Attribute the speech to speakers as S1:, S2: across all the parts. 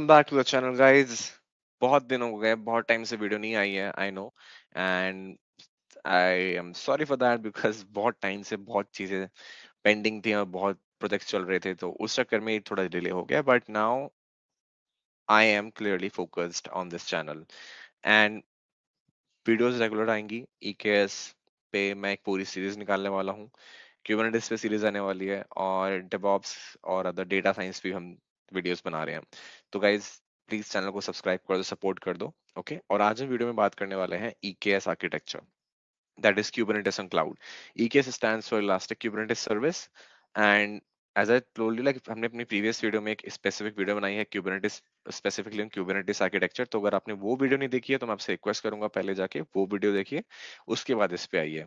S1: Back to the channel guys बहुत दिन हो गए बहुत टाइम से वीडियो नहीं आई है I know and I am sorry for that because बहुत टाइम से बहुत चीज़ें पेंडिंग थी और बहुत प्रोजेक्ट चल रहे थे तो उस चक्कर में थोड़ा डिले हो गया but now I am clearly focused on this channel and videos regular आएंगी ईकेएस e पे मैं एक पूरी सीरीज निकालने वाला हूँ क्यूबनेटिस पे सीरीज आने वाली है और डेबॉप्स और अदर डेटा साइंस भी हम वीडियोस बना रहे हैं तो गाइज प्लीज चैनल को सब्सक्राइब कर दो सपोर्ट कर दो ओके और आज हम वीडियो में बात करने वाले हैं E K S architecture that is Kubernetes on cloud E K S stand for elastic Kubernetes service and as I like हमने अपनी प्रीवियस वीडियो में एक स्पेसिफिक वीडियो बनाई है Kubernetes specifically on Kubernetes architecture तो अगर आपने वो वीडियो नहीं देखी है तो मैं आपसे रिक्वेस्ट करूंगा पहले जाके वो वीडियो देखिए उसके बाद इस पे आइए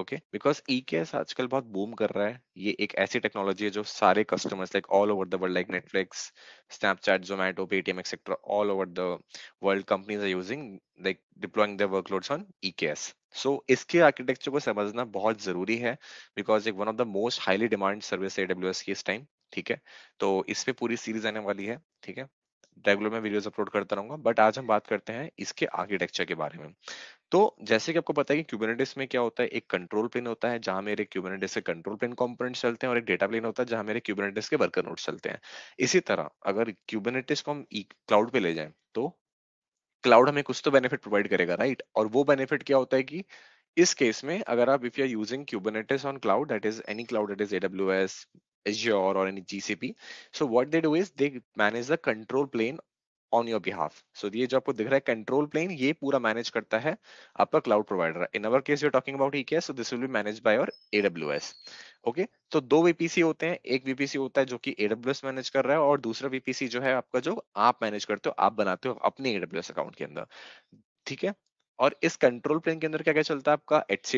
S1: ओके बिकॉज ई के आजकल बहुत बूम कर रहा है ये एक ऐसी टेक्नोलॉजी है जो सारे customers like all over the world like Netflix Snapchat Zomato Paytm etcetera all over the world companies are using like deploying their workloads on E K S सो इसके आर्किटेक्चर को समझना बहुत जरूरी है बिकॉज एक one of the most highly demand service है W S की इस टाइम ठीक है तो इस पर पूरी सीरीज आने वाली है ठीक है रेगुलर में वीडियोस अपलोड करता रहूंगा बट आज हम बात करते हैं इसके आर्किटेक्चर के बारे में तो जैसे कि आपको पता है कि क्यूबरनेटिस में क्या होता है एक कंट्रोल प्लेन होता है जहां मेरे क्यूबरनेटिस के कंट्रोल प्लेन कंपोनेंट्स चलते हैं और एक डेटा प्लेन होता है जहां मेरे क्यूबरनेटिस के वर्कर नोड्स चलते हैं इसी तरह अगर क्यूबरनेटिस को हम क्लाउड पे ले जाए तो क्लाउड हमें कुछ तो बेनिफिट प्रोवाइड करेगा राइट और वो बेनिफिट क्या होता है कि इस केस में अगर आप if you are using Kubernetes on cloud that is any cloud that is AWS Azure or any GCP. So what they do is they manage the control plane on your behalf so ये जो आपको दिख रहा है control plane ये पूरा manage करता है आपका cloud provider in our case you're talking about EK so this will be manage by your S okay तो दो वीपीसी होते हैं एक वीपीसी होता है जो कि एडब्ल्यू मैनेज कर रहा है और दूसरा वीपीसी जो है आपका जो आप मैनेज करते हो आप बनाते हो अपने एडब्ल्यू अकाउंट के अंदर ठीक है और इस कंट्रोल प्लेन के अंदर क्या क्या चलता है आपका एच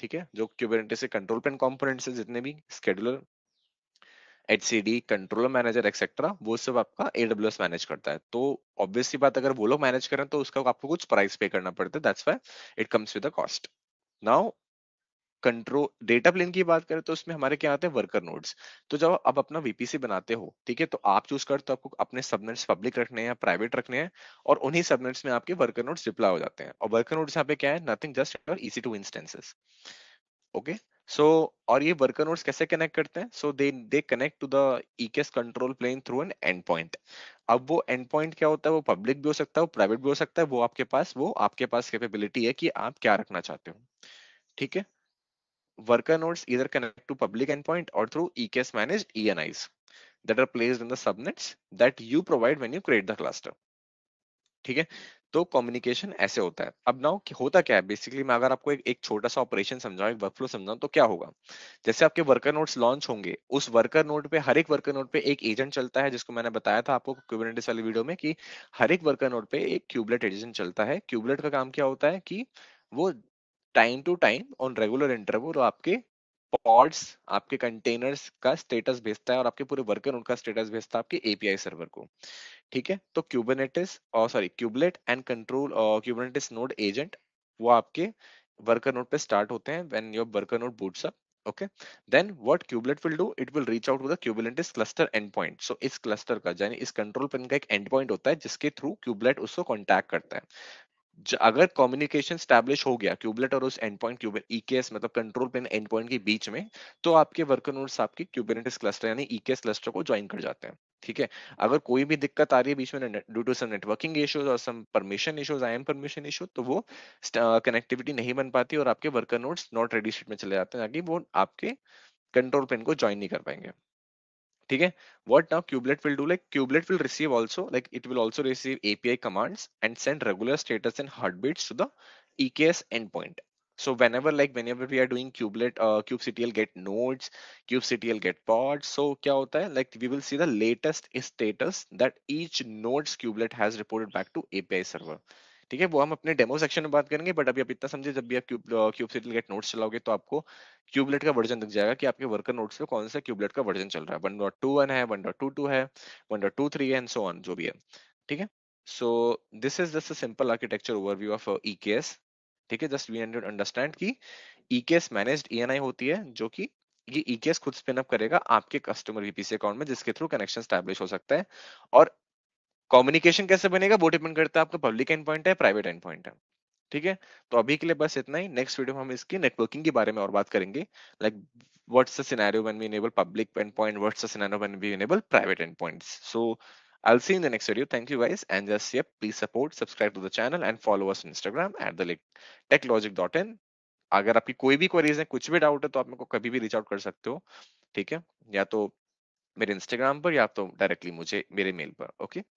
S1: ठीक है जो क्यूबरनेटिस से कंट्रोल प्लेन कंपोनेंट्स से जितने भी स्केड्यूलर एचसीडी कंट्रोलर मैनेजर एक्सेट्रा वो सब आपका एडब्ल्यूएस मैनेज करता है तो ऑब्वियसली बात अगर वो लोग मैनेज करें तो उसका आपको कुछ प्राइस पे करना पड़ता है that's why it comes with cost now control data plane की बात करें तो उसमें हमारे क्या आते हैं वर्कर नोड्स तो जब आप अपना वीपीसी बनाते हो ठीक है तो आप चूज कर तो आपको अपने सबनेट्स पब्लिक रखने हैं प्राइवेट रखने हैं और उन्हीं सबनेट्स में आपके वर्कर नोड्स रिप्लाई हो जाते हैं और वर्कर नोड्स यहाँ पे क्या है nothing just your EC two instances okay okay? So so, और ये वर्कर नोड्स कैसे कनेक्ट करते हैं so they they connect to the EKS control plane through an endpoint अब वो एंड पॉइंट क्या होता है वो पब्लिक भी हो सकता है वो प्राइवेट भी हो सकता है वो आपके पास वो आपके पास कैपेबिलिटी है कि आप क्या रखना चाहते हो ठीक है वर्कर नोड्स इधर connect to public endpoint और through EKS managed ENIs that are place in the subnets that you provide when you create the cluster ठीक है तो कम्युनिकेशन ऐसे होता है अब नाउ कि होता क्या है बेसिकली मैं अगर आपको एक, एक छोटा सा ऑपरेशन समझाऊं एक वर्कफ्लो समझाऊं तो क्या होगा जैसे आपके वर्कर नोट्स लॉन्च होंगे उस वर्कर नोट पे हर एक वर्कर नोट पे एक एजेंट चलता है जिसको मैंने बताया था आपको क्यूबलेटिस वाली वीडियो में कि हर एक वर्कर नोट पे एक क्यूबलेट एजेंट चलता है क्यूबलेट का काम क्या होता है कि वो time to time on regular interval आपके पॉड्स आपके कंटेनर्स का स्टेटस भेजता है और आपके पूरे वर्कर उनका स्टेटस भेजता है आपके एपीआई सर्वर को ठीक है तो क्यूबनेटिस और sorry kubelet and control Kubernetes node agent वो आपके वर्कर नोड पे स्टार्ट होते हैं when your worker node boots up okay then what kubelet will do it will reach out to the kubernetes cluster endpoint so इस cluster का यानी इस control pin का एक endpoint होता है जिसके through kubelet उसको contact करता है अगर कम्युनिकेशन स्टैब्लिश हो गया क्यूबलेट और उस एंड पॉइंट क्यूबलेट ईकेएस मतलब कंट्रोल प्लेन एंड पॉइंट के बीच में तो आपके वर्कर नोड्स आपके क्यूबेनेटिस क्लस्टर यानी ईकेएस e क्लस्टर को ज्वाइन कर जाते हैं ठीक है अगर कोई भी दिक्कत आ रही है बीच में due to some networking issues और some permission issues I am permission issue तो वो कनेक्टिविटी uh, नहीं बन पाती और आपके worker nodes not ready state में चले जाते हैं ताकि वो आपके कंट्रोल प्लेन को ज्वाइन नहीं कर पाएंगे Okay. what now kubelet will do like kubelet will receive also like it will also receive api commands and send regular status and heartbeats to the eks endpoint so whenever like whenever we are doing kubelet uh, kubectl get nodes kubectl get pods so kya hota hai like we will see the latest status that each node's kubelet has reported back to api server ठीक है वो हम अपने demo section में बात करेंगे but अभी आप इतना समझे जब भी आप क्यूब क्यूब से रिलेटेड नोट्स चलाओगे तो आपको क्यूबलेट का वर्जन दिख जाएगा कि आपके वर्कर नोट्स में कौन सा क्यूबलेट का वर्जन चल रहा है वन डॉट टू वन है वन डॉट टू टू है वन डॉट टू थ्री है एंड सो ऑन जो भी है ठीक है so this is just a simple architecture overview of EKS ठीक है जस्ट वी अंडरस्टैंड की ईकेएस मैनेज्ड ईएनआई होती है जो की ये ईकेएस e खुद स्पिन अप करेगा आपके कस्टमर वीपीसी अकाउंट में जिसके थ्रू कनेक्शन स्टैब्लिश हो सकता है और कम्युनिकेशन कैसे बनेगा वो डिपेंड करता है आपका पब्लिक एंड पॉइंट है प्राइवेट एंड पॉइंट है ठीक है तो अभी के लिए बस इतना ही नेक्स्ट वीडियो में हम इसकी नेटवर्किंग के बारे में और बात करेंगे like what's the scenario when we enable public endpoint what's the scenario when we enable private endpoints so I will see in the next video thank you guys and just yup please support subscribe to the channel and follow us on Instagram techlogic.in. अगर आपकी कोई भी queries है कुछ भी doubt है तो आप मेरे को कभी भी रीच आउट कर सकते हो ठीक है या तो मेरे इंस्टाग्राम पर या तो डायरेक्टली मुझे मेरे मेल पर ओके okay?